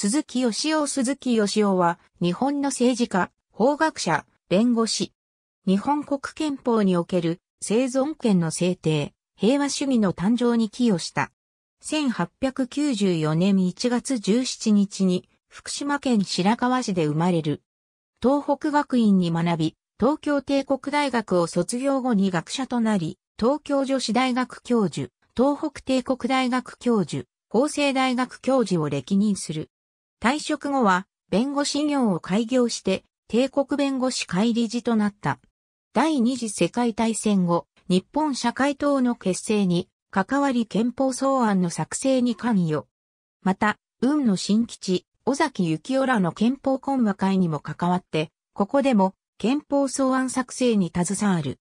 鈴木義雄鈴木義雄は、日本の政治家、法学者、弁護士。日本国憲法における生存権の制定、平和主義の誕生に寄与した。1894年1月17日に福島県白河市で生まれる。東北学院に学び、東京帝国大学を卒業後に学者となり、東京女子大学教授、東北帝国大学教授、法政大学教授を歴任する。退職後は弁護士業を開業して帝国弁護士会理事となった。第二次世界大戦後、日本社会党の結成に関わり憲法草案の作成に関与。また、運の新吉、尾崎幸夫らの憲法懇話会にも関わって、ここでも憲法草案作成に携わる。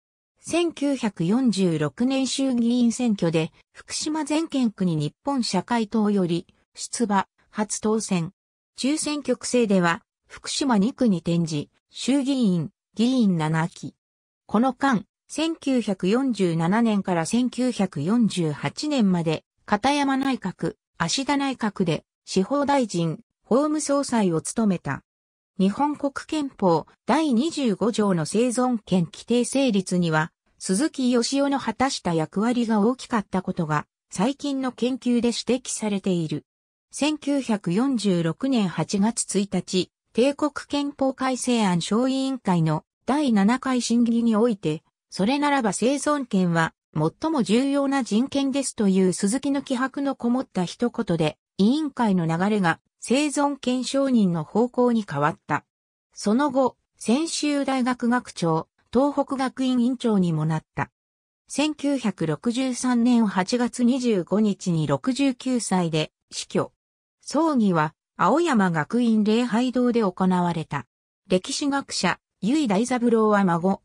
1946年衆議院選挙で福島全県区に日本社会党より出馬、初当選。中選挙区制では、福島2区に転じ、衆議院、議員7期。この間、1947年から1948年まで、片山内閣、芦田内閣で、司法大臣、法務総裁を務めた。日本国憲法第25条の生存権規定成立には、鈴木義雄の果たした役割が大きかったことが、最近の研究で指摘されている。1946年8月1日、帝国憲法改正案小委員会の第7回審議において、それならば生存権は最も重要な人権ですという鈴木の気迫のこもった一言で、委員会の流れが生存権承認の方向に変わった。その後、専修大学学長、東北学院院長にもなった。1963年8月25日に69歳で死去。葬儀は青山学院礼拝堂で行われた。歴史学者、結井大三郎は孫。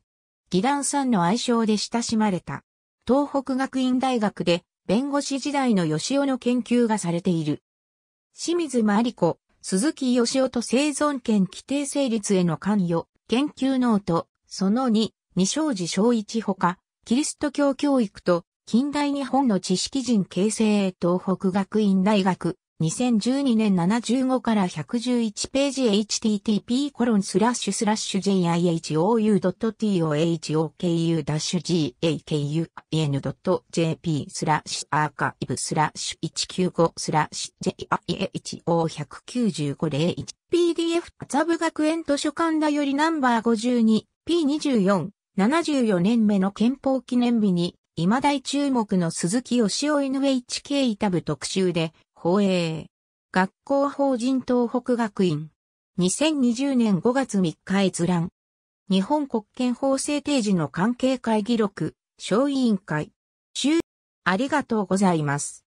義団さんの愛称で親しまれた。東北学院大学で弁護士時代の吉尾の研究がされている。清水真理子、鈴木義夫と生存権規定成立への関与、研究ノート、その2、二章寺正一ほか、キリスト教教育と近代日本の知識人形成へ東北学院大学、2012年75から111ページ http コロンスラッシュスラッシュ jihou.tohoku-gakuin.jp スラッシュアーカイブスラッシュ195スラッシュ jih19501 o PDF ザブ学園図書館だよりナンバー 52P24 74年目の憲法記念日に、今大注目の鈴木義雄 NHK イタブ特集で、法営。学校法人東北学院。2020年5月3日閲覧。日本国憲法制定時の関係会議録、小委員会。ありがとうございます。